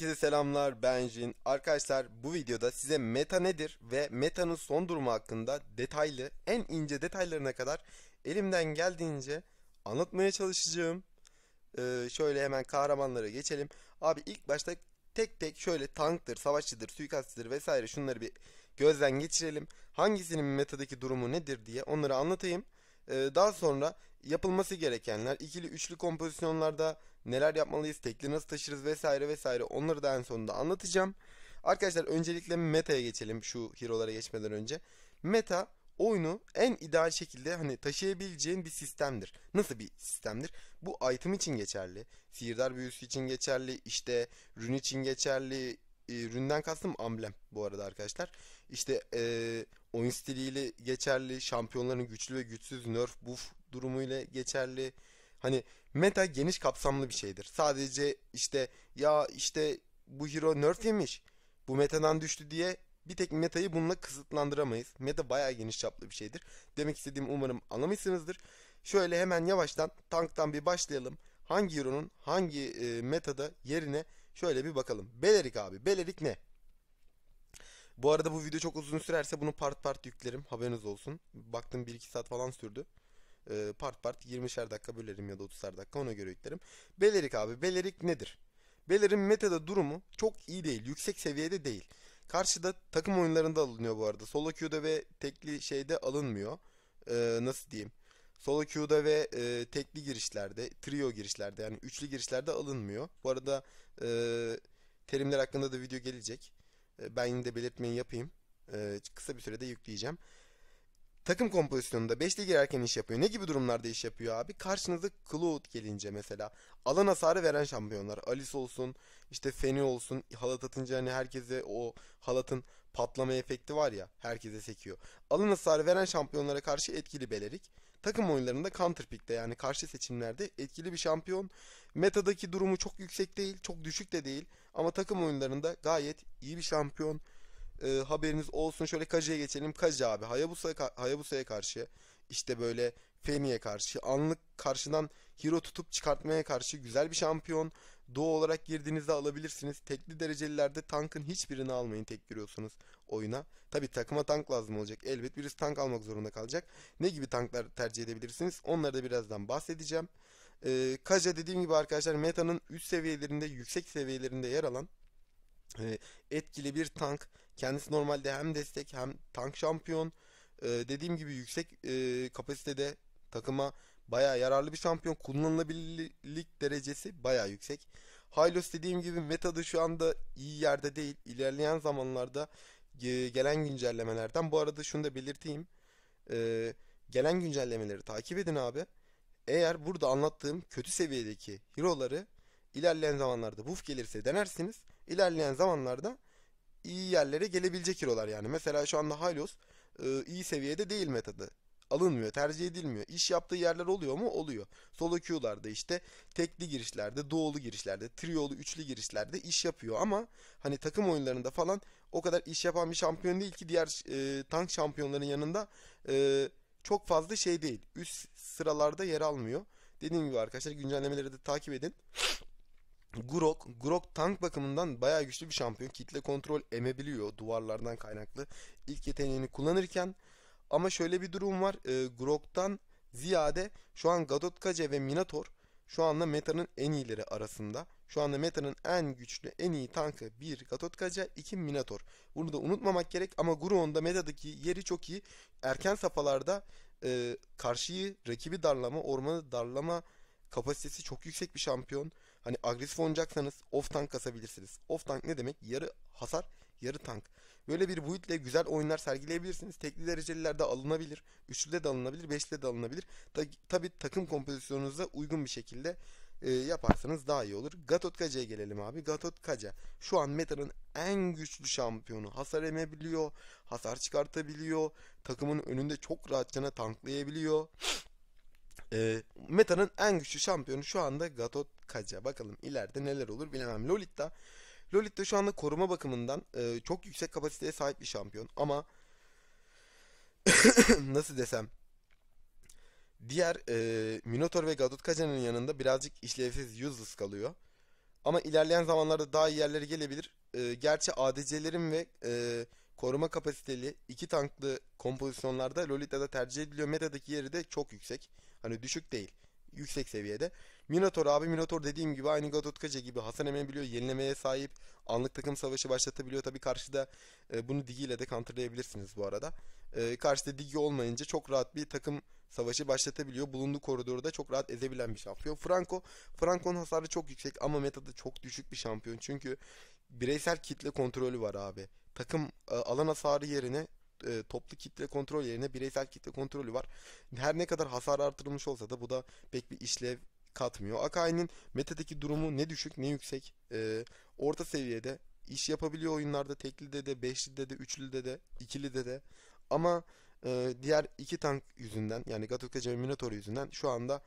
Herkese selamlar ben Jin. Arkadaşlar bu videoda size meta nedir ve metanın son durumu hakkında detaylı en ince detaylarına kadar elimden geldiğince anlatmaya çalışacağım. Ee, şöyle hemen kahramanlara geçelim. Abi ilk başta tek tek şöyle tanktır, savaşçıdır, suikastçıdır vesaire şunları bir gözden geçirelim. Hangisinin metadaki durumu nedir diye onları anlatayım. Ee, daha sonra yapılması gerekenler, ikili üçlü kompozisyonlarda neler yapmalıyız, tekli nasıl taşırız vesaire vesaire onları da en sonunda anlatacağım. Arkadaşlar öncelikle meta'ya geçelim şu hero'lara geçmeden önce. Meta oyunu en ideal şekilde hani taşıyabileceğin bir sistemdir. Nasıl bir sistemdir? Bu item için geçerli, sihirdar büyüsü için geçerli, işte rün için geçerli, e, ründen kastım amblem bu arada arkadaşlar. İşte e, oyun stiliyle geçerli, şampiyonların güçlü ve güçsüz nerf buff durumuyla geçerli. Hani Meta geniş kapsamlı bir şeydir. Sadece işte ya işte bu hero nerf yemiş. Bu metadan düştü diye bir tek metayı bununla kısıtlandıramayız. Meta bayağı geniş çaplı bir şeydir. Demek istediğim umarım anlamışsınızdır. Şöyle hemen yavaştan tanktan bir başlayalım. Hangi hero'nun hangi e, metada yerine şöyle bir bakalım. Belerik abi. Belerik ne? Bu arada bu video çok uzun sürerse bunu part part yüklerim. Haberiniz olsun. Baktım 1-2 saat falan sürdü e, part part 20'şer dakika bölerim ya da 30'ar dakika ona göre yüklerim. Belerik abi Belerik nedir? Beler'in metada durumu çok iyi değil. Yüksek seviyede değil. Karşıda takım oyunlarında alınıyor bu arada. Solo queue'da ve tekli şeyde alınmıyor. Ee, nasıl diyeyim? Solo queue'da ve e, tekli girişlerde, trio girişlerde yani üçlü girişlerde alınmıyor. Bu arada e, terimler hakkında da video gelecek. E, ben yine de belirtmeyi yapayım. E, kısa bir sürede yükleyeceğim. Takım kompozisyonunda 5'te girerken iş yapıyor. Ne gibi durumlarda iş yapıyor abi? Karşınıza Cloud gelince mesela. Alan hasarı veren şampiyonlar. Alice olsun, işte Feni olsun. Halat atınca hani herkese o halatın patlama efekti var ya. Herkese sekiyor. Alan hasarı veren şampiyonlara karşı etkili belerik. Takım oyunlarında counter pick'te yani karşı seçimlerde etkili bir şampiyon. Metadaki durumu çok yüksek değil, çok düşük de değil. Ama takım oyunlarında gayet iyi bir şampiyon e, ee, haberiniz olsun. Şöyle Kaji'ye geçelim. Kaji abi Hayabusa'ya Hayabusa'ya karşı işte böyle Feni'ye karşı anlık karşıdan hero tutup çıkartmaya karşı güzel bir şampiyon. Doğu olarak girdiğinizde alabilirsiniz. Tekli derecelilerde tankın hiçbirini almayın tek giriyorsunuz oyuna. Tabi takıma tank lazım olacak. Elbet birisi tank almak zorunda kalacak. Ne gibi tanklar tercih edebilirsiniz? Onları da birazdan bahsedeceğim. Ee, Kaja dediğim gibi arkadaşlar metanın üst seviyelerinde yüksek seviyelerinde yer alan e, etkili bir tank Kendisi normalde hem destek hem tank şampiyon. Ee, dediğim gibi yüksek e, kapasitede takıma baya yararlı bir şampiyon. Kullanılabilirlik derecesi baya yüksek. Hylos dediğim gibi metada şu anda iyi yerde değil. İlerleyen zamanlarda e, gelen güncellemelerden. Bu arada şunu da belirteyim. E, gelen güncellemeleri takip edin abi. Eğer burada anlattığım kötü seviyedeki hero'ları ilerleyen zamanlarda buff gelirse denersiniz. İlerleyen zamanlarda iyi yerlere gelebilecek hero'lar yani. Mesela şu anda Hylos e, iyi seviyede değil metada. Alınmıyor, tercih edilmiyor. İş yaptığı yerler oluyor mu? Oluyor. Solo queue'larda işte tekli girişlerde, doğulu girişlerde, triolu, üçlü girişlerde iş yapıyor ama hani takım oyunlarında falan o kadar iş yapan bir şampiyon değil ki diğer e, tank şampiyonların yanında e, çok fazla şey değil. Üst sıralarda yer almıyor. Dediğim gibi arkadaşlar güncellemeleri de takip edin. Grok, Grok tank bakımından bayağı güçlü bir şampiyon. Kitle kontrol emebiliyor duvarlardan kaynaklı. İlk yeteneğini kullanırken ama şöyle bir durum var. E, Grok'tan ziyade şu an Gadot Kace ve Minator şu anda metanın en iyileri arasında. Şu anda metanın en güçlü, en iyi tankı 1 Gatot Kaca, 2 Minator. Bunu da unutmamak gerek ama Gruon metadaki yeri çok iyi. Erken safalarda e, karşıyı, rakibi darlama, ormanı darlama kapasitesi çok yüksek bir şampiyon. Hani agresif oynayacaksanız off tank kasabilirsiniz. Off tank ne demek? Yarı hasar, yarı tank. Böyle bir build ile güzel oyunlar sergileyebilirsiniz. Tekli derecelilerde alınabilir. Üçlüde de alınabilir. beşli de alınabilir. Ta tabi takım kompozisyonunuza uygun bir şekilde e, yaparsanız daha iyi olur. Gatot Gatotkaca'ya gelelim abi. Gatot Kaca şu an metanın en güçlü şampiyonu. Hasar emebiliyor. Hasar çıkartabiliyor. Takımın önünde çok rahatça tanklayabiliyor. E, meta'nın en güçlü şampiyonu şu anda Gatot Kaca. Bakalım ileride neler olur bilemem. Lolita Lolita şu anda koruma bakımından e, çok yüksek kapasiteye sahip bir şampiyon ama nasıl desem diğer e, Minotaur ve Gadot Kaca'nın yanında birazcık işlevsiz useless kalıyor. Ama ilerleyen zamanlarda daha iyi yerlere gelebilir. E, gerçi ADC'lerin ve e, koruma kapasiteli iki tanklı kompozisyonlarda Lolita'da tercih ediliyor. Meta'daki yeri de çok yüksek. Hani düşük değil. Yüksek seviyede. Minotor abi Minotor dediğim gibi aynı God gibi Hasan hemen biliyor. Yenilemeye sahip. Anlık takım savaşı başlatabiliyor. Tabi karşıda e, bunu Digi ile de counterlayabilirsiniz bu arada. E, karşıda Digi olmayınca çok rahat bir takım savaşı başlatabiliyor. Bulunduğu koridoru da çok rahat ezebilen bir şampiyon. Franco, Franco'nun hasarı çok yüksek ama metada çok düşük bir şampiyon. Çünkü bireysel kitle kontrolü var abi. Takım e, alan hasarı yerine e, toplu kitle kontrol yerine bireysel kitle kontrolü var. Her ne kadar hasar artırılmış olsa da bu da pek bir işlev katmıyor. Akai'nin metadaki durumu ne düşük ne yüksek. E, orta seviyede iş yapabiliyor oyunlarda teklide de, beşlide de, üçlüde de, ikilide de. Ama e, diğer iki tank yüzünden yani Gatokaca ve Minotaur yüzünden şu anda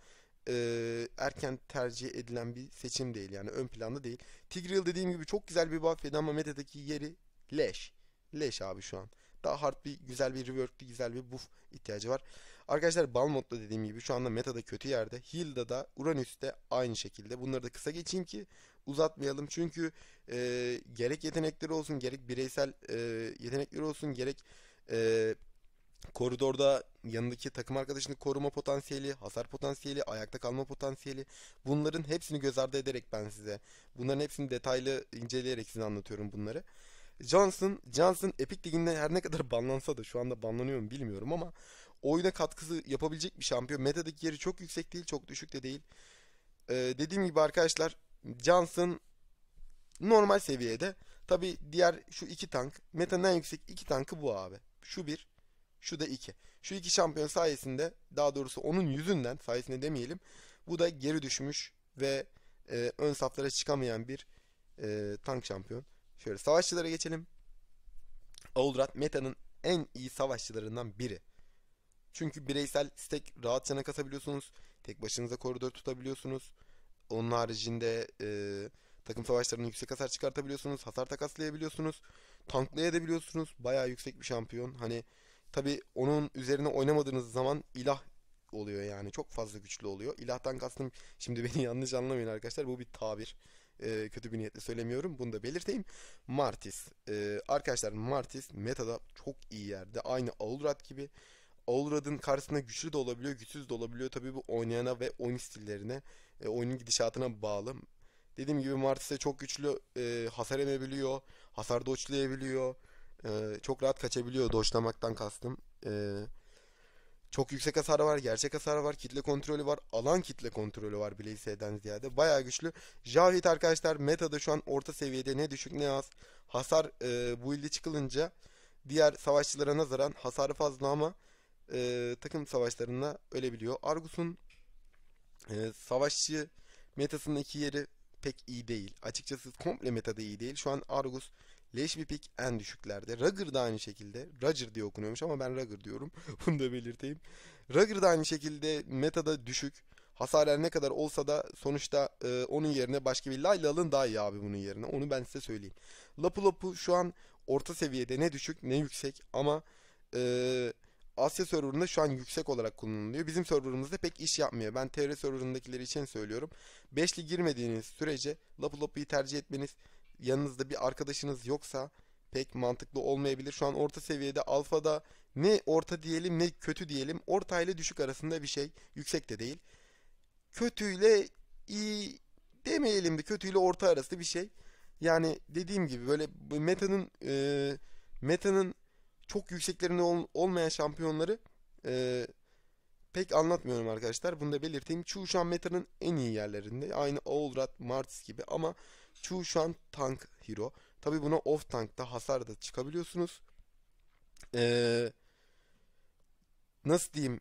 e, erken tercih edilen bir seçim değil. Yani ön planda değil. Tigreal dediğim gibi çok güzel bir buff ama metadaki yeri leş. Leş abi şu an daha hard bir güzel bir rework'lü güzel bir buff ihtiyacı var. Arkadaşlar Balmod'da dediğim gibi şu anda metada kötü yerde. hilda Hilda'da Uranüs'te aynı şekilde. Bunları da kısa geçeyim ki uzatmayalım. Çünkü e, gerek yetenekleri olsun gerek bireysel e, yetenekleri olsun gerek e, koridorda yanındaki takım arkadaşını koruma potansiyeli, hasar potansiyeli, ayakta kalma potansiyeli bunların hepsini göz ardı ederek ben size bunların hepsini detaylı inceleyerek size anlatıyorum bunları. Johnson, Johnson Epic Ligi'nden her ne kadar banlansa da şu anda banlanıyor mu bilmiyorum ama oyuna katkısı yapabilecek bir şampiyon. Meta'daki yeri çok yüksek değil, çok düşük de değil. Ee, dediğim gibi arkadaşlar Johnson normal seviyede. Tabi diğer şu iki tank, metanın en yüksek iki tankı bu abi. Şu bir, şu da iki. Şu iki şampiyon sayesinde, daha doğrusu onun yüzünden sayesinde demeyelim. Bu da geri düşmüş ve e, ön saflara çıkamayan bir e, tank şampiyon. Şöyle savaşçılara geçelim. Oldrat meta'nın en iyi savaşçılarından biri. Çünkü bireysel stack rahat cana kasabiliyorsunuz. Tek başınıza koridor tutabiliyorsunuz. Onun haricinde e, takım savaşlarının yüksek hasar çıkartabiliyorsunuz. Hasar takaslayabiliyorsunuz. Tanklayabiliyorsunuz. Bayağı yüksek bir şampiyon. Hani tabi onun üzerine oynamadığınız zaman ilah oluyor yani. Çok fazla güçlü oluyor. İlahtan kastım şimdi beni yanlış anlamayın arkadaşlar. Bu bir tabir e, kötü bir niyetle söylemiyorum. Bunu da belirteyim. Martis. E, arkadaşlar Martis metada çok iyi yerde. Aynı Aulrad gibi. Allrad'ın karşısında güçlü de olabiliyor, güçsüz de olabiliyor. Tabii bu oynayana ve oyun stillerine, e, oyunun gidişatına bağlı. Dediğim gibi Martis'e çok güçlü e, hasar emebiliyor, hasar doçlayabiliyor. E, çok rahat kaçabiliyor doçlamaktan kastım. E, çok yüksek hasar var, gerçek hasar var, kitle kontrolü var, alan kitle kontrolü var Blaze'den ziyade. Bayağı güçlü. Javit arkadaşlar metada şu an orta seviyede ne düşük ne az. Hasar e, bu ilde çıkılınca diğer savaşçılara nazaran hasarı fazla ama e, takım savaşlarında ölebiliyor. Argus'un e, savaşçı metasındaki yeri pek iyi değil. Açıkçası komple metada iyi değil. Şu an Argus Leş bir pik en düşüklerde. Rugger da aynı şekilde. Roger diye okunuyormuş ama ben Rugger diyorum. Bunu da belirteyim. Rugger da aynı şekilde metada düşük. Hasarlar ne kadar olsa da sonuçta e, onun yerine başka bir Layla alın daha iyi abi bunun yerine. Onu ben size söyleyeyim. Lapu Lapu şu an orta seviyede ne düşük ne yüksek ama e, Asya serverında şu an yüksek olarak kullanılıyor. Bizim serverımızda pek iş yapmıyor. Ben TR serverındakileri için söylüyorum. 5'li girmediğiniz sürece Lapu Lapu'yu tercih etmeniz yanınızda bir arkadaşınız yoksa pek mantıklı olmayabilir. Şu an orta seviyede alfada ne orta diyelim ne kötü diyelim. Orta ile düşük arasında bir şey. Yüksek de değil. Kötü ile iyi demeyelim de kötü ile orta arası bir şey. Yani dediğim gibi böyle metanın e, metanın çok yükseklerinde ol, olmayan şampiyonları e, pek anlatmıyorum arkadaşlar. Bunu da belirteyim. Chu şu an metanın en iyi yerlerinde. Aynı Oldrat, Martis gibi ama Chu Shan Tank Hero. Tabi buna off tankta hasar da çıkabiliyorsunuz. Ee, nasıl diyeyim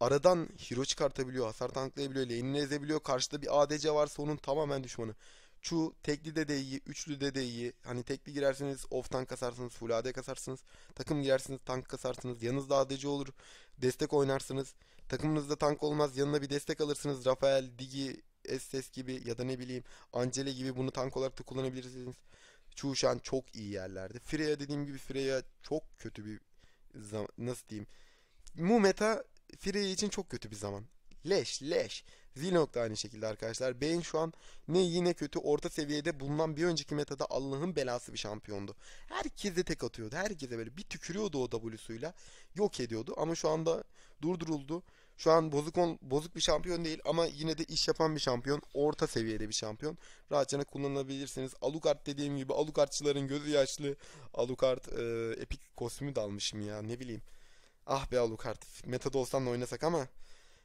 aradan hero çıkartabiliyor, hasar tanklayabiliyor, lane'ini ezebiliyor. Karşıda bir ADC varsa onun tamamen düşmanı. Chu tekli de de iyi, üçlü de de iyi. Hani tekli girersiniz off tank kasarsınız, full AD kasarsınız. Takım girersiniz tank kasarsınız. Yanınızda ADC olur. Destek oynarsınız. Takımınızda tank olmaz. Yanına bir destek alırsınız. Rafael, Digi, SS gibi ya da ne bileyim Ancele gibi bunu tank olarak da kullanabilirsiniz. Çuşan çok iyi yerlerde. Freya dediğim gibi Freya çok kötü bir zaman. Nasıl diyeyim? Mu meta Freya için çok kötü bir zaman. Leş leş. Zinok da aynı şekilde arkadaşlar. Bane şu an ne yine kötü orta seviyede bulunan bir önceki metada Allah'ın belası bir şampiyondu. Herkese tek atıyordu. Herkese böyle bir tükürüyordu o W'suyla. Yok ediyordu ama şu anda durduruldu. Şu an bozuk on, bozuk bir şampiyon değil ama yine de iş yapan bir şampiyon. Orta seviyede bir şampiyon. Rahatça kullanabilirsiniz. Alucard dediğim gibi Alucardçıların gözü yaşlı. Alucard e, epik kostümü de almışım ya ne bileyim. Ah be Alucard. Meta'da olsan da oynasak ama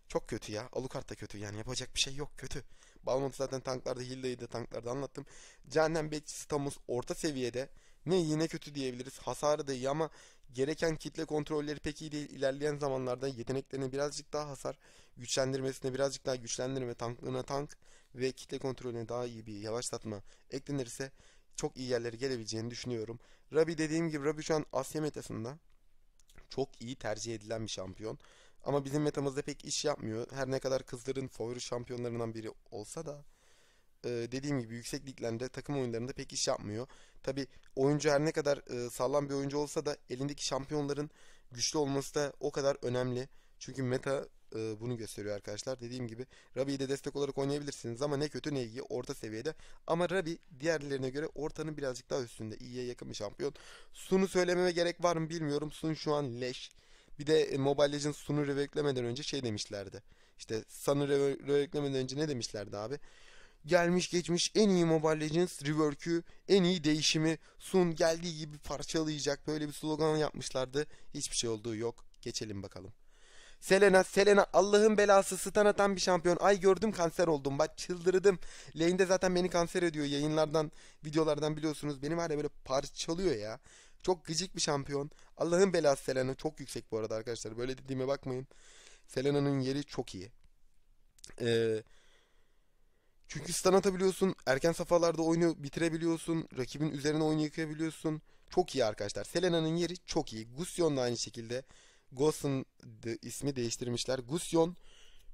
çok kötü ya. Alucard da kötü yani yapacak bir şey yok kötü. Balmont zaten tanklarda Hilda'yı da tanklarda anlattım. Cehennem Bekçisi Tamus orta seviyede. Ne yine kötü diyebiliriz. Hasarı da iyi ama Gereken kitle kontrolleri pek iyi değil. İlerleyen zamanlarda yeteneklerini birazcık daha hasar, güçlendirmesine birazcık daha güçlendirme, tanklığına tank ve kitle kontrolüne daha iyi bir yavaşlatma eklenirse çok iyi yerlere gelebileceğini düşünüyorum. Rabi dediğim gibi Rabi şu an Asya metasında çok iyi tercih edilen bir şampiyon. Ama bizim metamızda pek iş yapmıyor. Her ne kadar kızların favori şampiyonlarından biri olsa da ee, dediğim gibi yüksek liglerde takım oyunlarında pek iş yapmıyor. Tabi oyuncu her ne kadar e, sağlam bir oyuncu olsa da elindeki şampiyonların güçlü olması da o kadar önemli. Çünkü meta e, bunu gösteriyor arkadaşlar. Dediğim gibi Rabi'yi de destek olarak oynayabilirsiniz ama ne kötü ne iyi orta seviyede. Ama Rabi diğerlerine göre ortanın birazcık daha üstünde. iyiye yakın bir şampiyon. Sun'u söylememe gerek var mı bilmiyorum. Sun şu an leş. Bir de e, Mobile Legends Sun'u reveklemeden önce şey demişlerdi. İşte Sun'u reveklemeden önce ne demişlerdi abi? gelmiş geçmiş en iyi Mobile Legends rework'ü, en iyi değişimi Sun geldiği gibi parçalayacak böyle bir slogan yapmışlardı. Hiçbir şey olduğu yok. Geçelim bakalım. Selena, Selena Allah'ın belası stan atan bir şampiyon. Ay gördüm kanser oldum. Bak çıldırdım. Lane'de zaten beni kanser ediyor yayınlardan, videolardan biliyorsunuz. Beni var ya böyle parçalıyor ya. Çok gıcık bir şampiyon. Allah'ın belası Selena çok yüksek bu arada arkadaşlar. Böyle dediğime bakmayın. Selena'nın yeri çok iyi. Eee çünkü stun atabiliyorsun, erken safhalarda oyunu bitirebiliyorsun, rakibin üzerine oyunu yıkayabiliyorsun. Çok iyi arkadaşlar. Selena'nın yeri çok iyi. Gusion da aynı şekilde. Gos'un de ismi değiştirmişler. Gusion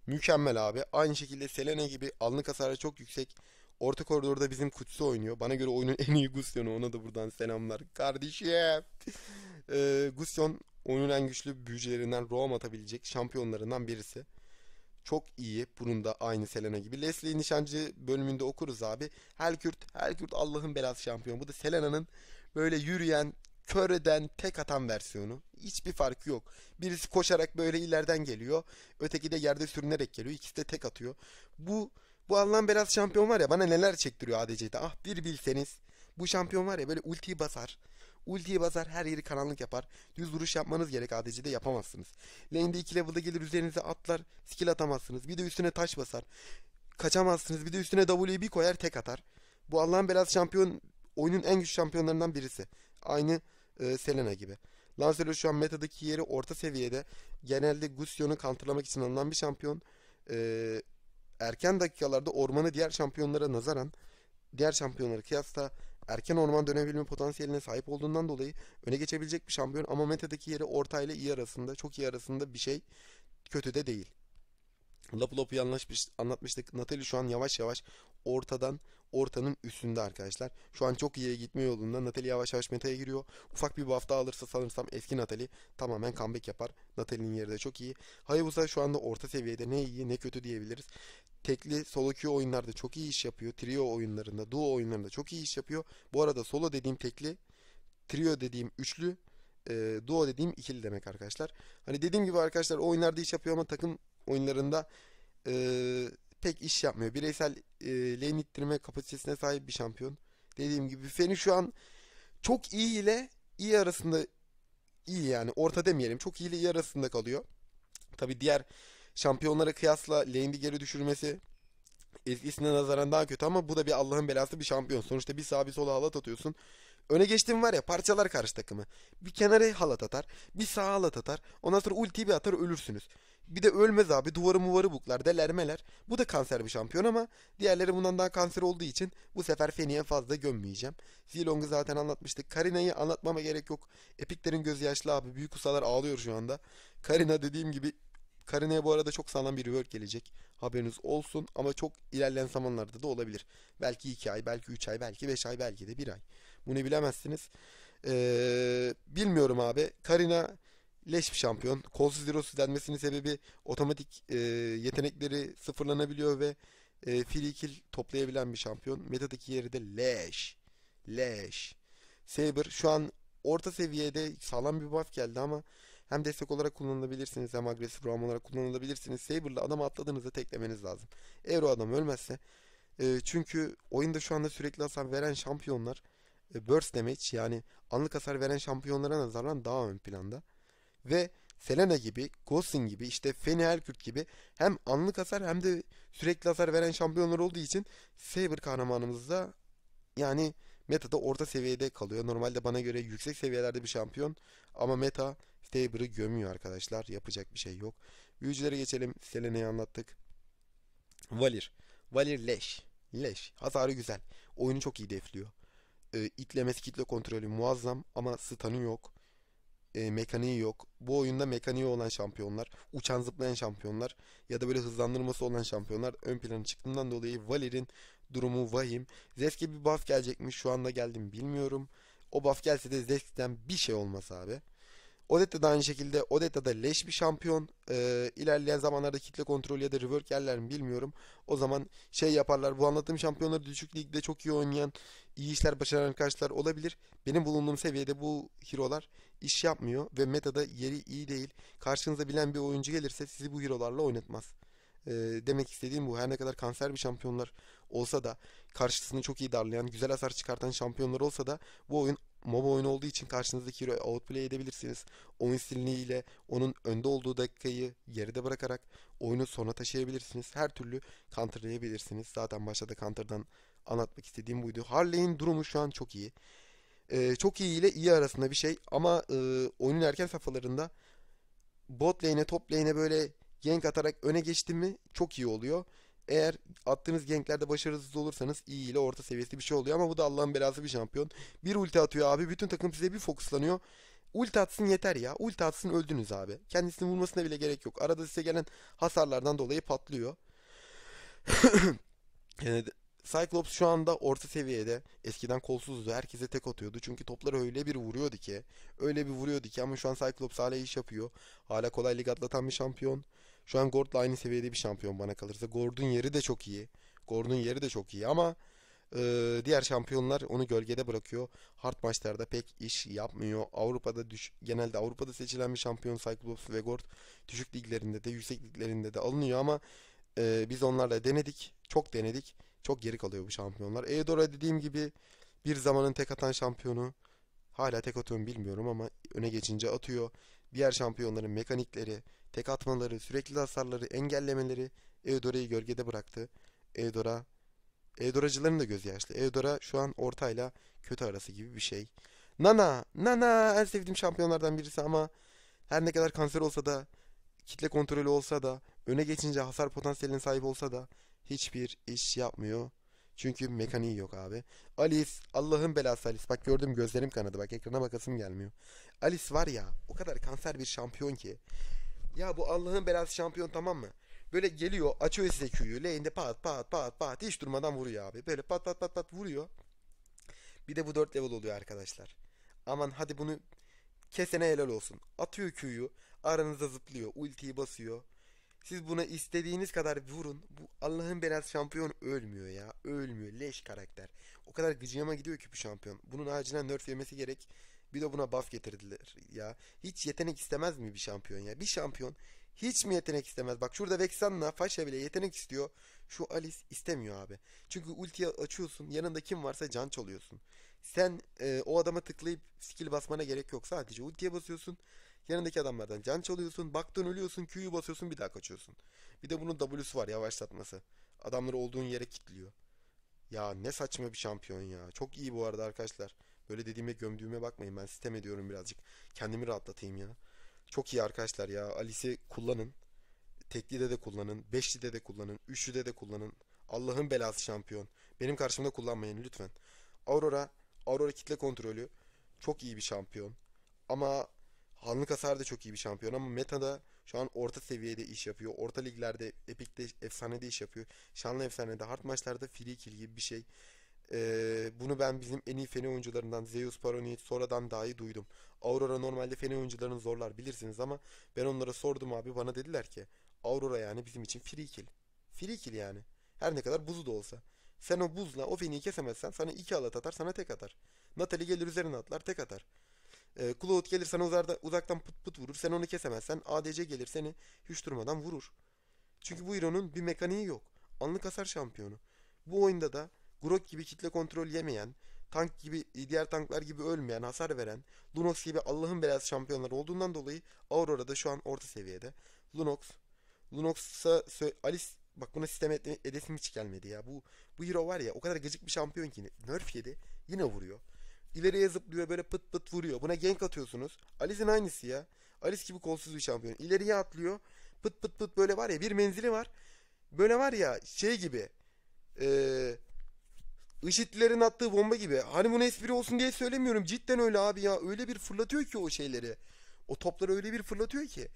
mükemmel abi. Aynı şekilde Selena gibi alnı hasarı çok yüksek. Orta koridorda bizim Kutsu oynuyor. Bana göre oyunun en iyi Gusion'u. Ona da buradan selamlar. Kardeşim. ee, Gusion oyunun en güçlü büyücülerinden, roam atabilecek şampiyonlarından birisi. Çok iyi. Bunun da aynı Selena gibi. Leslie Nişancı bölümünde okuruz abi. Helkürt, Helkürt Allah'ın belası şampiyon. Bu da Selena'nın böyle yürüyen, kör eden, tek atan versiyonu. Hiçbir farkı yok. Birisi koşarak böyle ileriden geliyor. Öteki de yerde sürünerek geliyor. İkisi de tek atıyor. Bu bu Allah'ın belası şampiyon var ya bana neler çektiriyor ADC'de. Ah bir bilseniz. Bu şampiyon var ya böyle ultiyi basar. Ultiye basar her yeri karanlık yapar. Düz vuruş yapmanız gerek de yapamazsınız. Lane'de 2 level'da gelir üzerinize atlar. Skill atamazsınız. Bir de üstüne taş basar. Kaçamazsınız. Bir de üstüne W'yi bir koyar tek atar. Bu Allah'ın belası şampiyon oyunun en güçlü şampiyonlarından birisi. Aynı e, Selena gibi. Lancelot şu an metadaki yeri orta seviyede. Genelde Gusion'u kantırlamak için alınan bir şampiyon. E, erken dakikalarda ormanı diğer şampiyonlara nazaran diğer şampiyonlara kıyasla erken orman dönebilme potansiyeline sahip olduğundan dolayı öne geçebilecek bir şampiyon ama metadaki yeri orta ile iyi arasında, çok iyi arasında bir şey kötü de değil. Lapu Lapu'yu anlatmıştık. Natalie şu an yavaş yavaş ortadan ortanın üstünde arkadaşlar. Şu an çok iyiye gitme yolunda. Natalie yavaş yavaş metaya giriyor. Ufak bir buff'ta alırsa sanırsam eski Natalie tamamen comeback yapar. Natalie'nin yeri de çok iyi. Hayabusa şu anda orta seviyede ne iyi ne kötü diyebiliriz. Tekli solo queue oyunlarda çok iyi iş yapıyor. Trio oyunlarında, duo oyunlarında çok iyi iş yapıyor. Bu arada solo dediğim tekli, trio dediğim üçlü, duo dediğim ikili demek arkadaşlar. Hani dediğim gibi arkadaşlar oyunlarda iş yapıyor ama takım oyunlarında eee pek iş yapmıyor. Bireysel e, lane ittirme kapasitesine sahip bir şampiyon. Dediğim gibi Feni şu an çok iyi ile iyi arasında iyi yani orta demeyelim. Çok iyi ile iyi arasında kalıyor. Tabi diğer şampiyonlara kıyasla lane'i geri düşürmesi eskisine nazaran daha kötü ama bu da bir Allah'ın belası bir şampiyon. Sonuçta bir sağ bir sola halat atıyorsun. Öne geçtiğim var ya parçalar karşı takımı. Bir kenara halat atar, bir sağa halat atar. Ondan sonra ultiyi bir atar ölürsünüz. Bir de ölmez abi duvarı muvarı buklar delermeler. Bu da kanser bir şampiyon ama diğerleri bundan daha kanser olduğu için bu sefer Feni'ye fazla gömmeyeceğim. Zilong'u zaten anlatmıştık. Karina'yı anlatmama gerek yok. Epiklerin gözyaşlı abi büyük ustalar ağlıyor şu anda. Karina dediğim gibi Karina'ya bu arada çok sağlam bir rework gelecek. Haberiniz olsun ama çok ilerleyen zamanlarda da olabilir. Belki 2 ay, belki 3 ay, belki 5 ay, belki de 1 ay. Bunu bilemezsiniz. Ee, bilmiyorum abi. Karina leş bir şampiyon. Kolsuz Zerosuz denmesinin sebebi otomatik e, yetenekleri sıfırlanabiliyor ve e, free kill toplayabilen bir şampiyon. Metadaki yeri de leş. Leş. Saber şu an orta seviyede sağlam bir buff geldi ama hem destek olarak kullanılabilirsiniz hem agresif roam olarak kullanılabilirsiniz. Saber'la adamı atladığınızda teklemeniz lazım. Eğer o adam ölmezse e, çünkü oyunda şu anda sürekli hasar veren şampiyonlar e, burst damage yani anlık hasar veren şampiyonlara nazaran daha ön planda ve Selena gibi, Gosling gibi, işte Feni Elkürt gibi hem anlık hasar hem de sürekli hasar veren şampiyonlar olduğu için Saber kahramanımız da yani meta da orta seviyede kalıyor. Normalde bana göre yüksek seviyelerde bir şampiyon ama meta Saber'ı gömüyor arkadaşlar. Yapacak bir şey yok. Büyücülere geçelim. Selena'yı anlattık. Valir. Valir leş. Leş. Hasarı güzel. Oyunu çok iyi defliyor. Ee, itlemesi kitle kontrolü muazzam ama stun'ı yok e, mekaniği yok. Bu oyunda mekaniği olan şampiyonlar, uçan zıplayan şampiyonlar ya da böyle hızlandırması olan şampiyonlar ön plana çıktığından dolayı Valir'in durumu vahim. Zesk'e bir buff mi şu anda geldim bilmiyorum. O buff gelse de Zesk'ten bir şey olmaz abi. Odette de aynı şekilde Odette da leş bir şampiyon. Ee, ilerleyen zamanlarda kitle kontrolü ya da rework yerler mi bilmiyorum. O zaman şey yaparlar. Bu anlattığım şampiyonları düşük ligde çok iyi oynayan, iyi işler başaran arkadaşlar olabilir. Benim bulunduğum seviyede bu hero'lar iş yapmıyor ve metada yeri iyi değil. Karşınıza bilen bir oyuncu gelirse sizi bu hero'larla oynatmaz. E, demek istediğim bu. Her ne kadar kanser bir şampiyonlar olsa da karşısını çok iyi darlayan, güzel hasar çıkartan şampiyonlar olsa da bu oyun MOBA oyunu olduğu için karşınızdaki hero outplay edebilirsiniz. Oyun stiliyle onun önde olduğu dakikayı geride bırakarak oyunu sona taşıyabilirsiniz. Her türlü counterlayabilirsiniz. Zaten başta da counter'dan anlatmak istediğim buydu. Harley'in durumu şu an çok iyi. E, çok iyi ile iyi arasında bir şey ama e, oyunun erken safhalarında bot lane'e top lane'e böyle gank atarak öne geçti mi çok iyi oluyor. Eğer attığınız genklerde başarısız olursanız iyi ile orta seviyesi bir şey oluyor ama bu da Allah'ın belası bir şampiyon. Bir ulti atıyor abi bütün takım size bir fokuslanıyor. Ulti atsın yeter ya. Ulti atsın öldünüz abi. Kendisini vurmasına bile gerek yok. Arada size gelen hasarlardan dolayı patlıyor. Cyclops şu anda orta seviyede. Eskiden kolsuzdu. Herkese tek atıyordu. Çünkü topları öyle bir vuruyordu ki. Öyle bir vuruyordu ki ama şu an Cyclops hala iş yapıyor. Hala kolay lig atlatan bir şampiyon. Şu an Gord'la aynı seviyede bir şampiyon bana kalırsa. Gord'un yeri de çok iyi. Gord'un yeri de çok iyi ama e, diğer şampiyonlar onu gölgede bırakıyor. Hard maçlarda pek iş yapmıyor. Avrupa'da düş, genelde Avrupa'da seçilen bir şampiyon Cyclops ve Gord düşük liglerinde de yüksek liglerinde de alınıyor ama e, biz onlarla denedik. Çok denedik çok geri kalıyor bu şampiyonlar. Eudora dediğim gibi bir zamanın tek atan şampiyonu. Hala tek atıyor bilmiyorum ama öne geçince atıyor. Diğer şampiyonların mekanikleri, tek atmaları, sürekli hasarları, engellemeleri Eudora'yı gölgede bıraktı. Eudora Eudoracıların da göz yaşlı. Eudora şu an ortayla kötü arası gibi bir şey. Nana, Nana en sevdiğim şampiyonlardan birisi ama her ne kadar kanser olsa da, kitle kontrolü olsa da, öne geçince hasar potansiyeline sahip olsa da hiçbir iş yapmıyor. Çünkü mekaniği yok abi. Alice Allah'ın belası Alice. Bak gördüm gözlerim kanadı. Bak ekrana bakasım gelmiyor. Alice var ya o kadar kanser bir şampiyon ki. Ya bu Allah'ın belası şampiyon tamam mı? Böyle geliyor açıyor size Q'yu. Lane'de pat pat pat pat hiç durmadan vuruyor abi. Böyle pat pat pat pat vuruyor. Bir de bu 4 level oluyor arkadaşlar. Aman hadi bunu kesene helal olsun. Atıyor Q'yu. Aranıza zıplıyor. Ultiyi basıyor. Siz buna istediğiniz kadar vurun. Bu Allah'ın belası şampiyon ölmüyor ya. Ölmüyor. Leş karakter. O kadar gıcığıma gidiyor ki bu şampiyon. Bunun acilen nerf yemesi gerek. Bir de buna buff getirdiler ya. Hiç yetenek istemez mi bir şampiyon ya? Bir şampiyon hiç mi yetenek istemez? Bak şurada Vexan'la Faşa bile yetenek istiyor. Şu Alice istemiyor abi. Çünkü ultiyi açıyorsun. Yanında kim varsa can çalıyorsun. Sen e, o adama tıklayıp skill basmana gerek yok. Sadece ultiye basıyorsun. Yanındaki adamlardan can çalıyorsun. Baktın ölüyorsun. Q'yu basıyorsun bir daha kaçıyorsun. Bir de bunun W'su var yavaşlatması. Adamları olduğun yere kilitliyor. Ya ne saçma bir şampiyon ya. Çok iyi bu arada arkadaşlar. Böyle dediğime gömdüğüme bakmayın. Ben sistem ediyorum birazcık. Kendimi rahatlatayım ya. Çok iyi arkadaşlar ya. Alice'i kullanın. Teklide de kullanın. Beşlide de kullanın. Üçlüde de kullanın. Allah'ın belası şampiyon. Benim karşımda kullanmayın lütfen. Aurora. Aurora kitle kontrolü. Çok iyi bir şampiyon. Ama Anlık hasar da çok iyi bir şampiyon ama meta da şu an orta seviyede iş yapıyor. Orta liglerde, Epic'te efsanede iş yapıyor. Şanlı efsanede, hard maçlarda free kill gibi bir şey. Ee, bunu ben bizim en iyi Feni oyuncularından Zeus Paroni sonradan dahi duydum. Aurora normalde Feni oyuncularını zorlar bilirsiniz ama ben onlara sordum abi bana dediler ki Aurora yani bizim için free kill. Free kill yani. Her ne kadar buzu da olsa. Sen o buzla o Feni'yi kesemezsen sana iki alat atar sana tek atar. Natalie gelir üzerine atlar tek atar. E, ee, Cloud gelir sana uzarda, uzaktan pıt pıt vurur. Sen onu kesemezsen ADC gelir seni hiç durmadan vurur. Çünkü bu Iron'un bir mekaniği yok. Anlık hasar şampiyonu. Bu oyunda da Grok gibi kitle kontrol yemeyen, tank gibi diğer tanklar gibi ölmeyen, hasar veren, Lunox gibi Allah'ın belası şampiyonlar olduğundan dolayı Aurora'da şu an orta seviyede. Lunox Lunox'a Alice bak buna sistem edesim hiç gelmedi ya. Bu bu hero var ya o kadar gıcık bir şampiyon ki nerf yedi yine vuruyor. İleriye zıplıyor böyle pıt pıt vuruyor. Buna gank atıyorsunuz. Alice'in aynısı ya. Alice gibi kolsuz bir şampiyon. İleriye atlıyor. Pıt pıt pıt böyle var ya bir menzili var. Böyle var ya şey gibi. Eee IŞİD'lilerin attığı bomba gibi. Hani bunu espri olsun diye söylemiyorum. Cidden öyle abi ya. Öyle bir fırlatıyor ki o şeyleri. O topları öyle bir fırlatıyor ki.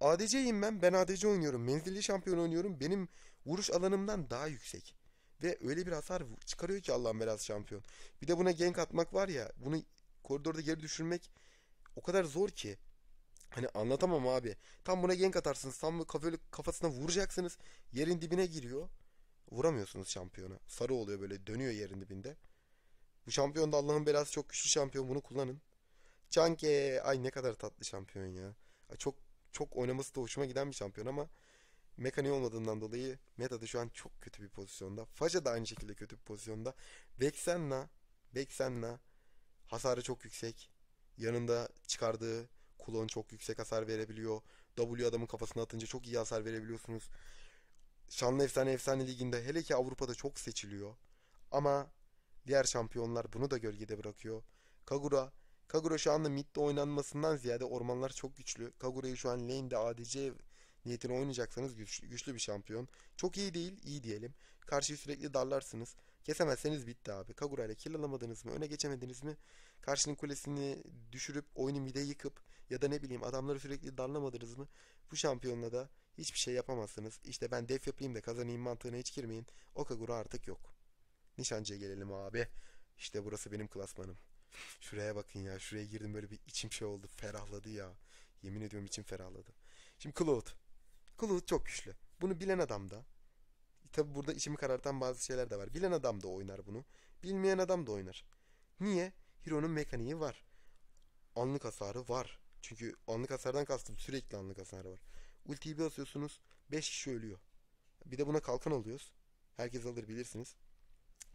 ADC'yim ben. Ben ADC oynuyorum. Menzilli şampiyon oynuyorum. Benim vuruş alanımdan daha yüksek. Ve öyle bir hasar çıkarıyor ki Allah'ın belası şampiyon. Bir de buna gank atmak var ya bunu koridorda geri düşürmek o kadar zor ki. Hani anlatamam abi. Tam buna gank atarsınız. Tam böyle kafasına vuracaksınız. Yerin dibine giriyor. Vuramıyorsunuz şampiyona. Sarı oluyor böyle dönüyor yerin dibinde. Bu şampiyon da Allah'ın belası çok güçlü şampiyon. Bunu kullanın. Canke ay ne kadar tatlı şampiyon ya. Çok çok oynaması da hoşuma giden bir şampiyon ama mekaniği olmadığından dolayı meta da şu an çok kötü bir pozisyonda. Faja da aynı şekilde kötü bir pozisyonda. Vexenna, Vexenna hasarı çok yüksek. Yanında çıkardığı kulon çok yüksek hasar verebiliyor. W adamın kafasına atınca çok iyi hasar verebiliyorsunuz. Şanlı Efsane Efsane Ligi'nde hele ki Avrupa'da çok seçiliyor. Ama diğer şampiyonlar bunu da gölgede bırakıyor. Kagura Kagura şu anda midde oynanmasından ziyade ormanlar çok güçlü. Kagura'yı şu an lane'de ADC niyetine oynayacaksanız güçlü, bir şampiyon. Çok iyi değil, iyi diyelim. Karşıyı sürekli darlarsınız. Kesemezseniz bitti abi. Kagura ile kill alamadınız mı, öne geçemediniz mi? Karşının kulesini düşürüp oyunu mide yıkıp ya da ne bileyim adamları sürekli darlamadınız mı? Bu şampiyonla da hiçbir şey yapamazsınız. İşte ben def yapayım da kazanayım mantığına hiç girmeyin. O Kagura artık yok. Nişancıya gelelim abi. İşte burası benim klasmanım. Şuraya bakın ya. Şuraya girdim böyle bir içim şey oldu. Ferahladı ya. Yemin ediyorum içim ferahladı. Şimdi Cloud. Kılıç çok güçlü. Bunu bilen adam da tabi burada içimi karartan bazı şeyler de var. Bilen adam da oynar bunu. Bilmeyen adam da oynar. Niye? Hiro'nun mekaniği var. Anlık hasarı var. Çünkü anlık hasardan kastım sürekli anlık hasarı var. Ultiyi bir asıyorsunuz 5 kişi ölüyor. Bir de buna kalkan alıyoruz. Herkes alır bilirsiniz.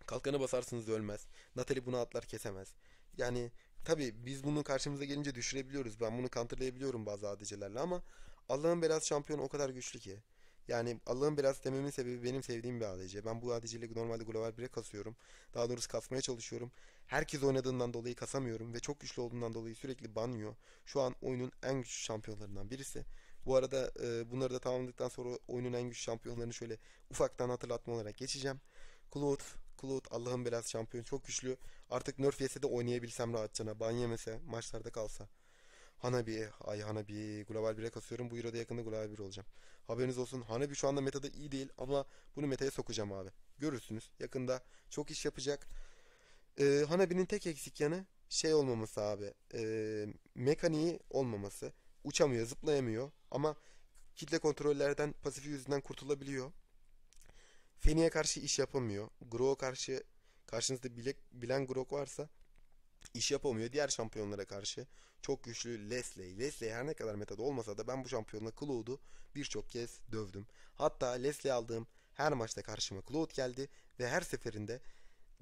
Kalkanı basarsınız ölmez. Natalie bunu atlar kesemez. Yani tabi biz bunu karşımıza gelince düşürebiliyoruz. Ben bunu counterlayabiliyorum bazı ADC'lerle ama Allah'ın belası şampiyonu o kadar güçlü ki. Yani Allah'ın belası dememin sebebi benim sevdiğim bir ADC. Ben bu ADC'yle normalde global 1'e kasıyorum. Daha doğrusu kasmaya çalışıyorum. Herkes oynadığından dolayı kasamıyorum ve çok güçlü olduğundan dolayı sürekli banlıyor. Şu an oyunun en güçlü şampiyonlarından birisi. Bu arada e, bunları da tamamladıktan sonra oyunun en güçlü şampiyonlarını şöyle ufaktan hatırlatma olarak geçeceğim. Cloud, Cloud Allah'ın belası şampiyon çok güçlü. Artık nerf yese de oynayabilsem rahatçana, ban yemese, maçlarda kalsa. Hanabi, ay Hanabi, global bir kasıyorum. Bu Euro'da yakında global bir olacağım. Haberiniz olsun. Hanabi şu anda metada iyi değil ama bunu metaya sokacağım abi. Görürsünüz. Yakında çok iş yapacak. Ee, Hanabi'nin tek eksik yanı şey olmaması abi. E, mekaniği olmaması. Uçamıyor, zıplayamıyor ama kitle kontrollerden pasifi yüzünden kurtulabiliyor. Feni'ye karşı iş yapamıyor. Gro'ya karşı karşınızda bilek, bilen Grok varsa iş yapamıyor. Diğer şampiyonlara karşı çok güçlü Leslie. Leslie her ne kadar metada olmasa da ben bu şampiyonla Cloud'u birçok kez dövdüm. Hatta Leslie aldığım her maçta karşıma Cloud geldi ve her seferinde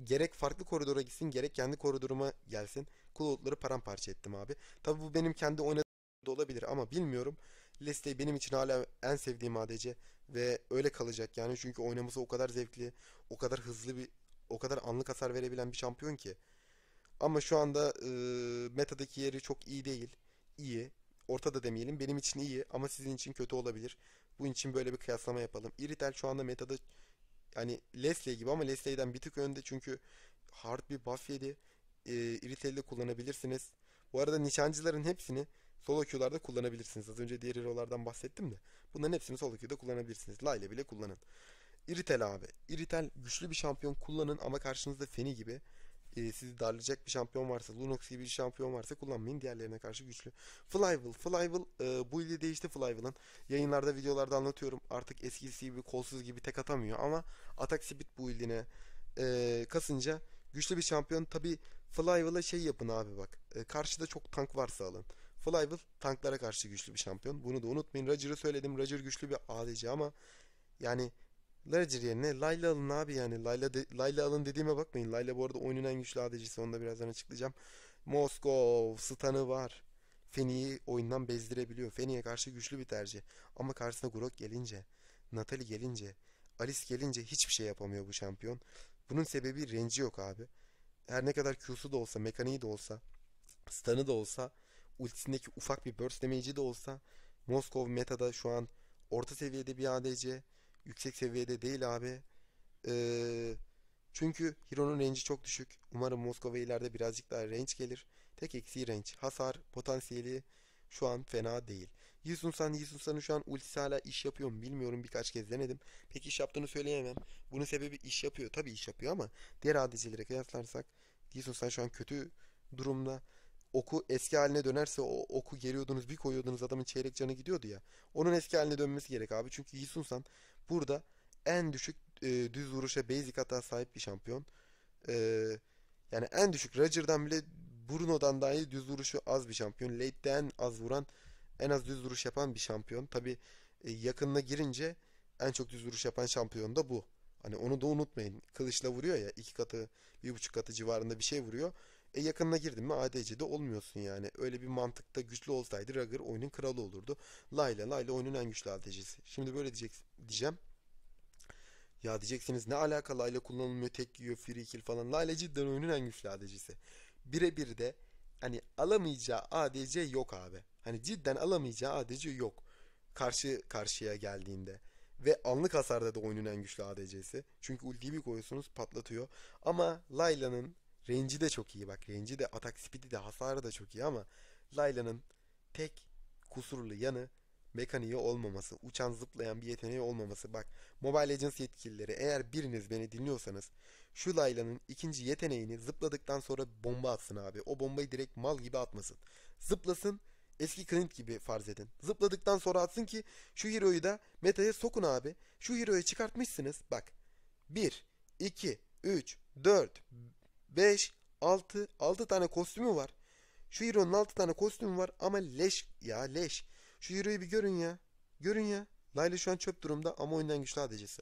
gerek farklı koridora gitsin gerek kendi koridoruma gelsin. Cloud'ları paramparça ettim abi. Tabi bu benim kendi oynadığım olabilir ama bilmiyorum. Leslie benim için hala en sevdiğim ADC ve öyle kalacak yani çünkü oynaması o kadar zevkli, o kadar hızlı bir, o kadar anlık hasar verebilen bir şampiyon ki. Ama şu anda e, metadaki yeri çok iyi değil. İyi. Ortada demeyelim. Benim için iyi ama sizin için kötü olabilir. Bunun için böyle bir kıyaslama yapalım. Iritel şu anda metada yani Leslie gibi ama Leslie'den bir tık önde çünkü hard bir buff yedi. E, Iritel'i kullanabilirsiniz. Bu arada nişancıların hepsini solo queue'larda kullanabilirsiniz. Az önce diğer hero'lardan bahsettim de. Bunların hepsini solo queue'da kullanabilirsiniz. Layla bile kullanın. Iritel abi. Iritel güçlü bir şampiyon kullanın ama karşınızda Feni gibi e, sizi darlayacak bir şampiyon varsa, Lunox gibi bir şampiyon varsa kullanmayın. Diğerlerine karşı güçlü. Flywheel. Flywheel e, bu ile değişti Flywheel'ın. Yayınlarda, videolarda anlatıyorum. Artık eskisi gibi kolsuz gibi tek atamıyor ama atak speed bu iline e, kasınca güçlü bir şampiyon. Tabi Flywheel'a şey yapın abi bak. E, karşıda çok tank varsa alın. Flywheel tanklara karşı güçlü bir şampiyon. Bunu da unutmayın. Roger'ı söyledim. Roger güçlü bir ADC ama yani Larger yerine Layla alın abi yani. Layla, de, Layla alın dediğime bakmayın. Layla bu arada oyunun en güçlü ADC'si. Onu da birazdan açıklayacağım. Moskov stanı var. Feni'yi oyundan bezdirebiliyor. Feni'ye karşı güçlü bir tercih. Ama karşısına Grok gelince, Natali gelince, Alice gelince hiçbir şey yapamıyor bu şampiyon. Bunun sebebi renci yok abi. Her ne kadar Q'su da olsa, mekaniği de olsa, Stanı da olsa, ultisindeki ufak bir burst damage'i de olsa Moskov metada şu an orta seviyede bir ADC yüksek seviyede değil abi. Ee, çünkü Hiro'nun range'i çok düşük. Umarım Moskova ileride birazcık daha range gelir. Tek eksiği range. Hasar potansiyeli şu an fena değil. Yisunsan Yisunsan'ın şu an ultisi hala iş yapıyor mu bilmiyorum birkaç kez denedim. Pek iş yaptığını söyleyemem. Bunun sebebi iş yapıyor. Tabii iş yapıyor ama diğer ADC'lere kıyaslarsak Yisunsan şu an kötü durumda. Oku eski haline dönerse o oku geriyordunuz bir koyuyordunuz adamın çeyrek canı gidiyordu ya. Onun eski haline dönmesi gerek abi. Çünkü Yisunsan Burada en düşük e, düz vuruşa basic hata sahip bir şampiyon. E, yani en düşük Roger'dan bile Bruno'dan daha iyi düz vuruşu az bir şampiyon. Late'de en az vuran en az düz vuruş yapan bir şampiyon. Tabi e, yakınına girince en çok düz vuruş yapan şampiyon da bu. Hani onu da unutmayın. Kılıçla vuruyor ya iki katı bir buçuk katı civarında bir şey vuruyor. E yakınına girdin mi ADC'de olmuyorsun yani. Öyle bir mantıkta güçlü olsaydı Ragır oyunun kralı olurdu. Layla Layla oyunun en güçlü ADC'si. Şimdi böyle diyecek, diyeceğim. Ya diyeceksiniz ne alaka Layla kullanılmıyor tek yiyor free kill falan. Layla cidden oyunun en güçlü ADC'si. Birebir de hani alamayacağı ADC yok abi. Hani cidden alamayacağı ADC yok. Karşı karşıya geldiğinde. Ve anlık hasarda da oyunun en güçlü ADC'si. Çünkü ultiyi bir koyuyorsunuz patlatıyor. Ama Layla'nın Range'i de çok iyi bak. Range'i de atak speed'i de hasarı da çok iyi ama Layla'nın tek kusurlu yanı mekaniği olmaması, uçan zıplayan bir yeteneği olmaması. Bak Mobile Legends yetkilileri eğer biriniz beni dinliyorsanız şu Layla'nın ikinci yeteneğini zıpladıktan sonra bomba atsın abi. O bombayı direkt mal gibi atmasın. Zıplasın eski Clint gibi farz edin. Zıpladıktan sonra atsın ki şu hero'yu da meta'ya sokun abi. Şu hero'yu çıkartmışsınız. Bak 1, 2, 3, 4, 5, 6, 6 tane kostümü var. Şu Hero'nun 6 tane kostümü var ama leş ya leş. Şu Hero'yu bir görün ya. Görün ya. Layla şu an çöp durumda ama oyundan güçlü ADC'si.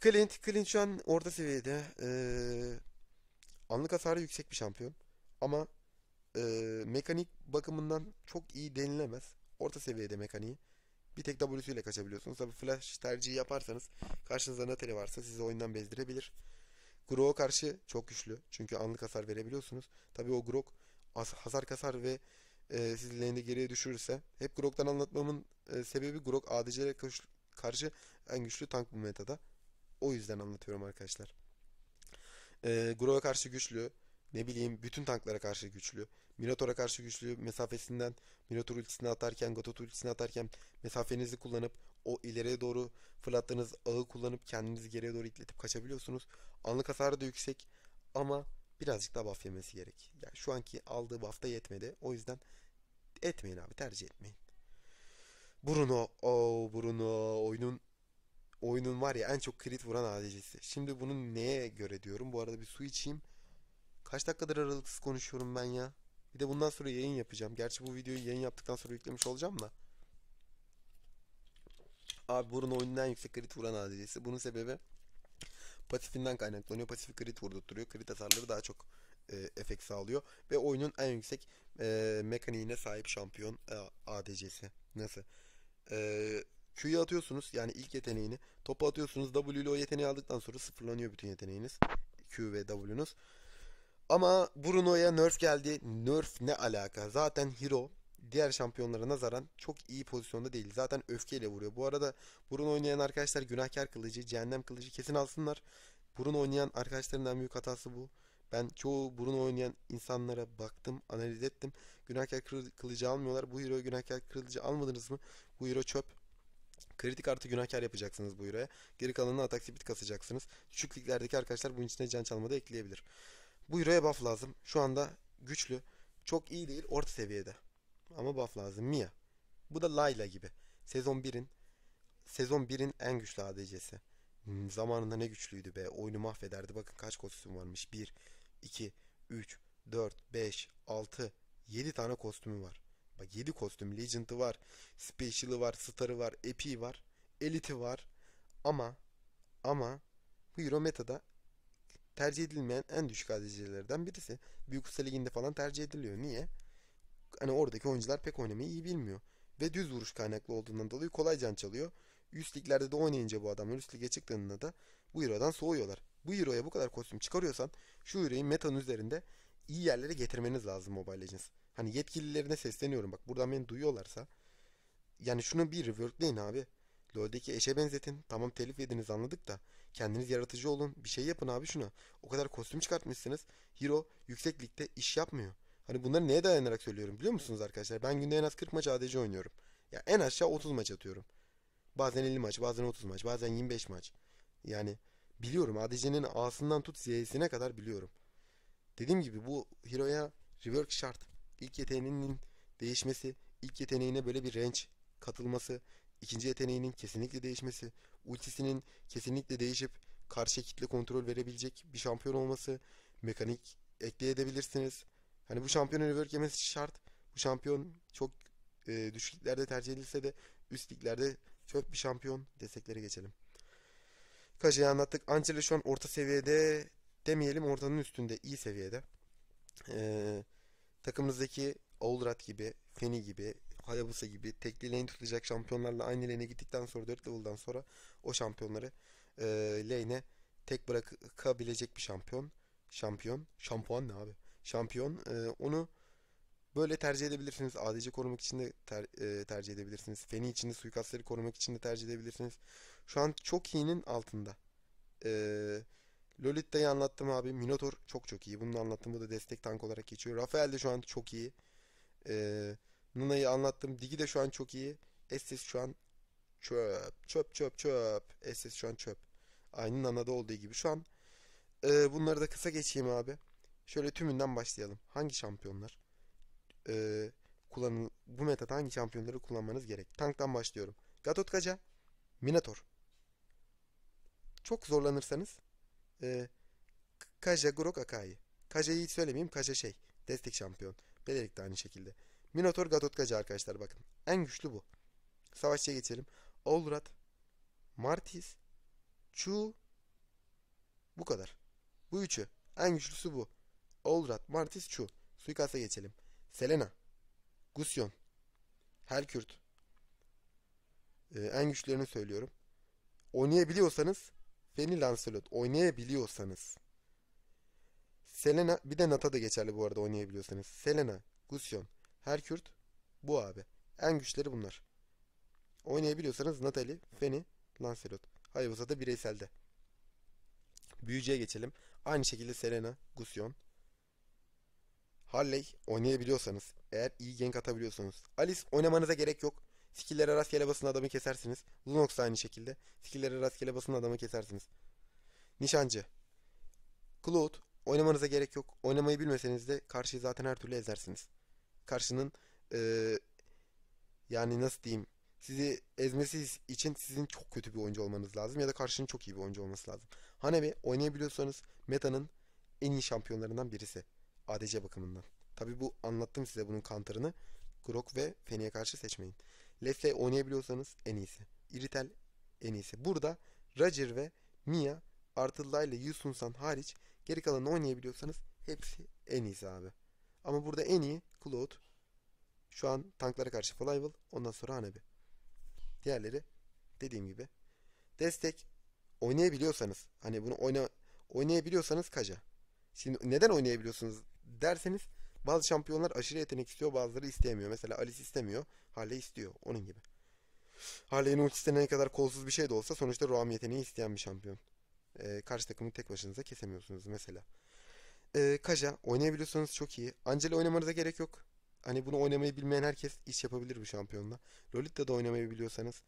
Clint, Clint şu an orta seviyede. Ee, anlık hasarı yüksek bir şampiyon. Ama e, mekanik bakımından çok iyi denilemez. Orta seviyede mekaniği. Bir tek W'süyle kaçabiliyorsunuz. Tabi flash tercihi yaparsanız karşınızda Natalie varsa sizi oyundan bezdirebilir. Grok'a karşı çok güçlü. Çünkü anlık hasar verebiliyorsunuz. Tabii o Grok hasar kasar ve e, sizi geriye düşürürse. Hep Grok'tan anlatmamın e, sebebi Grok ADC'lere karşı en güçlü tank bu metada. O yüzden anlatıyorum arkadaşlar. E, Grok'a karşı güçlü. Ne bileyim bütün tanklara karşı güçlü. Minotaur'a karşı güçlü mesafesinden Minotaur ultisini atarken, Gatot ultisini atarken mesafenizi kullanıp o ileriye doğru fırlattığınız ağı kullanıp kendinizi geriye doğru itletip kaçabiliyorsunuz. Anlık hasarı da yüksek ama birazcık daha buff yemesi gerek. Yani şu anki aldığı buff da yetmedi. O yüzden etmeyin abi tercih etmeyin. Bruno, o oh Bruno oyunun oyunun var ya en çok crit vuran ADC'si. Şimdi bunu neye göre diyorum? Bu arada bir su içeyim. Kaç dakikadır aralıksız konuşuyorum ben ya? Bir de bundan sonra yayın yapacağım. Gerçi bu videoyu yayın yaptıktan sonra yüklemiş olacağım da. Abi Borun oyundan yüksek krit vuran ADC'si. Bunun sebebi pasifinden kaynaklanıyor. Pasif crit vurdurtturuyor. krit hasarları daha çok e, efekt sağlıyor. Ve oyunun en yüksek e, mekaniğine sahip şampiyon e, ADC'si. Nasıl? E, Q'yu atıyorsunuz yani ilk yeteneğini. Topu atıyorsunuz W ile o yeteneği aldıktan sonra sıfırlanıyor bütün yeteneğiniz. Q ve W'nuz. Ama Bruno'ya nerf geldi. Nerf ne alaka? Zaten hero diğer şampiyonlara nazaran çok iyi pozisyonda değil. Zaten öfkeyle vuruyor. Bu arada burun oynayan arkadaşlar günahkar kılıcı, cehennem kılıcı kesin alsınlar. Burun oynayan arkadaşların en büyük hatası bu. Ben çoğu burun oynayan insanlara baktım, analiz ettim. Günahkar kılıcı almıyorlar. Bu hero günahkar kılıcı almadınız mı? Bu hero çöp. Kritik artı günahkar yapacaksınız bu hero'ya. Geri kalanını atak speed kasacaksınız. Düşük liglerdeki arkadaşlar bunun içine can çalmada ekleyebilir. Bu hero'ya buff lazım. Şu anda güçlü. Çok iyi değil, orta seviyede. Ama buff lazım. Mia. Bu da Layla gibi. Sezon 1'in sezon 1'in en güçlü ADC'si. Hmm, zamanında ne güçlüydü be. Oyunu mahvederdi. Bakın kaç kostüm varmış. 1, 2, 3, 4, 5, 6, 7 tane kostümü var. Bak 7 kostüm. Legend'ı var. Special'ı var. Star'ı var. epi var. Elite'i var. Ama ama bu Euro Meta'da tercih edilmeyen en düşük ADC'lerden birisi. Büyük Usta Ligi'nde falan tercih ediliyor. Niye? hani oradaki oyuncular pek oynamayı iyi bilmiyor. Ve düz vuruş kaynaklı olduğundan dolayı kolay can çalıyor. Üst liglerde de oynayınca bu adamlar üst lige çıktığında da bu Euro'dan soğuyorlar. Bu Euro'ya bu kadar kostüm çıkarıyorsan şu Euro'yu metanın üzerinde iyi yerlere getirmeniz lazım Mobile Legends. Hani yetkililerine sesleniyorum bak buradan beni duyuyorlarsa. Yani şunu bir reworkleyin abi. LoL'deki eşe benzetin. Tamam telif yediniz anladık da. Kendiniz yaratıcı olun. Bir şey yapın abi şuna. O kadar kostüm çıkartmışsınız. Hero yükseklikte iş yapmıyor. Hani bunları neye dayanarak söylüyorum biliyor musunuz arkadaşlar? Ben günde en az 40 maç ADC oynuyorum. Ya en aşağı 30 maç atıyorum. Bazen 50 maç, bazen 30 maç, bazen 25 maç. Yani biliyorum ADC'nin A'sından tut Z'sine kadar biliyorum. Dediğim gibi bu Hero'ya rework şart. İlk yeteneğinin değişmesi, ilk yeteneğine böyle bir range katılması, ikinci yeteneğinin kesinlikle değişmesi, ultisinin kesinlikle değişip karşı kitle kontrol verebilecek bir şampiyon olması, mekanik ekleyebilirsiniz. Hani bu şampiyon rework yemesi şart. Bu şampiyon çok e, düşüklerde tercih edilse de üst liglerde çöp bir şampiyon desteklere geçelim. Kaja'yı anlattık. Ancelotti şu an orta seviyede demeyelim ortanın üstünde iyi seviyede. Ee, takımımızdaki Oldrat gibi, Feni gibi, Hayabusa gibi tekli lane tutacak şampiyonlarla aynı lane'e gittikten sonra 4 level'dan sonra o şampiyonları e, lane'e tek bırakabilecek bir şampiyon. Şampiyon. Şampuan ne abi? şampiyon. E, onu böyle tercih edebilirsiniz. ADC korumak için de ter, e, tercih edebilirsiniz. Feni için de suikastları korumak için de tercih edebilirsiniz. Şu an çok iyinin altında. E, Lolita'yı anlattım abi. Minotaur çok çok iyi. Bunu anlattım. Bu da destek tank olarak geçiyor. Rafael de şu an çok iyi. E, Nuna'yı anlattım. Digi de şu an çok iyi. Estes şu an çöp. Çöp çöp çöp. Estes şu an çöp. Aynı Nana'da olduğu gibi. Şu an e, bunları da kısa geçeyim abi. Şöyle tümünden başlayalım. Hangi şampiyonlar ee, kullanın, bu meta hangi şampiyonları kullanmanız gerek? Tanktan başlıyorum. Gatot Kaca, Minator. Çok zorlanırsanız e, Kaja Grok Akai. Kaja'yı hiç söylemeyeyim. Kaja şey. Destek şampiyon. Belerik de aynı şekilde. Minotaur Gatotkaca arkadaşlar bakın. En güçlü bu. Savaşçıya geçelim. Olrat, Martis, Chu bu kadar. Bu üçü. En güçlüsü bu. Olrat Martis Chu. Suikasta geçelim. Selena. Gusion, Herkürt. Ee, en güçlerini söylüyorum. Oynayabiliyorsanız Feni Lancelot. Oynayabiliyorsanız. Selena. Bir de Nata da geçerli bu arada oynayabiliyorsanız. Selena. Gusion, Herkürt. Bu abi. En güçleri bunlar. Oynayabiliyorsanız Natalie, Feni, Lancelot. Hayvasa da bireyselde. Büyücüye geçelim. Aynı şekilde Selena, Gusion. Harley oynayabiliyorsanız, eğer iyi gank atabiliyorsanız, Alice oynamanıza gerek yok. Skill'lere rastgele basın adamı kesersiniz. Lunox aynı şekilde. Skill'lere rastgele basın adamı kesersiniz. Nişancı. Cloud oynamanıza gerek yok. Oynamayı bilmeseniz de karşıyı zaten her türlü ezersiniz. Karşının ee, yani nasıl diyeyim sizi ezmesi için sizin çok kötü bir oyuncu olmanız lazım ya da karşının çok iyi bir oyuncu olması lazım. Hanebi oynayabiliyorsanız metanın en iyi şampiyonlarından birisi. ADC bakımından. Tabi bu anlattım size bunun kantarını. Grok ve Feni'ye karşı seçmeyin. Lesse oynayabiliyorsanız en iyisi. Iritel en iyisi. Burada Roger ve Mia Artılda ile Yusunsan hariç geri kalanı oynayabiliyorsanız hepsi en iyisi abi. Ama burada en iyi Cloud. Şu an tanklara karşı Flyval. Ondan sonra Hanabi. Diğerleri dediğim gibi. Destek oynayabiliyorsanız hani bunu oyna, oynayabiliyorsanız Kaja. Şimdi neden oynayabiliyorsunuz derseniz bazı şampiyonlar aşırı yetenek istiyor bazıları istemiyor. Mesela Alice istemiyor. Harley istiyor. Onun gibi. Harley'in ultisi istenene kadar kolsuz bir şey de olsa sonuçta Roam yeteneği isteyen bir şampiyon. Ee, karşı takımı tek başınıza kesemiyorsunuz mesela. Ee, Kaja oynayabiliyorsanız çok iyi. Angela oynamanıza gerek yok. Hani bunu oynamayı bilmeyen herkes iş yapabilir bu şampiyonla. Lolita da oynamayı biliyorsanız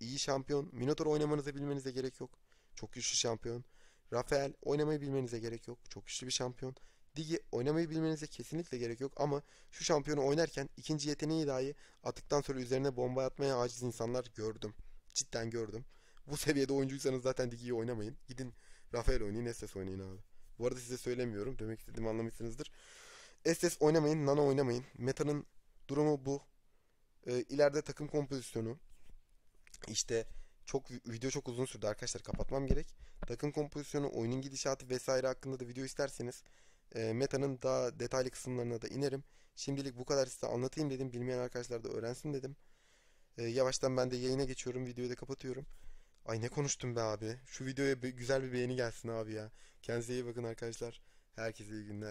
iyi şampiyon. Minotaur oynamanıza bilmenize gerek yok. Çok güçlü şampiyon. Rafael oynamayı bilmenize gerek yok. Çok güçlü bir şampiyon. Ligi oynamayı bilmenize kesinlikle gerek yok ama şu şampiyonu oynarken ikinci yeteneği dahi attıktan sonra üzerine bomba atmaya aciz insanlar gördüm. Cidden gördüm. Bu seviyede oyuncuysanız zaten Ligi'yi oynamayın. Gidin Rafael oynayın, Estes oynayın abi. Bu arada size söylemiyorum. Demek istediğimi anlamışsınızdır. Estes oynamayın, Nana oynamayın. Meta'nın durumu bu. Ee, ileride takım kompozisyonu. işte çok video çok uzun sürdü arkadaşlar kapatmam gerek. Takım kompozisyonu, oyunun gidişatı vesaire hakkında da video isterseniz Meta'nın daha detaylı kısımlarına da inerim. Şimdilik bu kadar size anlatayım dedim. Bilmeyen arkadaşlar da öğrensin dedim. yavaştan ben de yayına geçiyorum. Videoyu da kapatıyorum. Ay ne konuştum be abi. Şu videoya güzel bir beğeni gelsin abi ya. Kendinize iyi bakın arkadaşlar. Herkese iyi günler.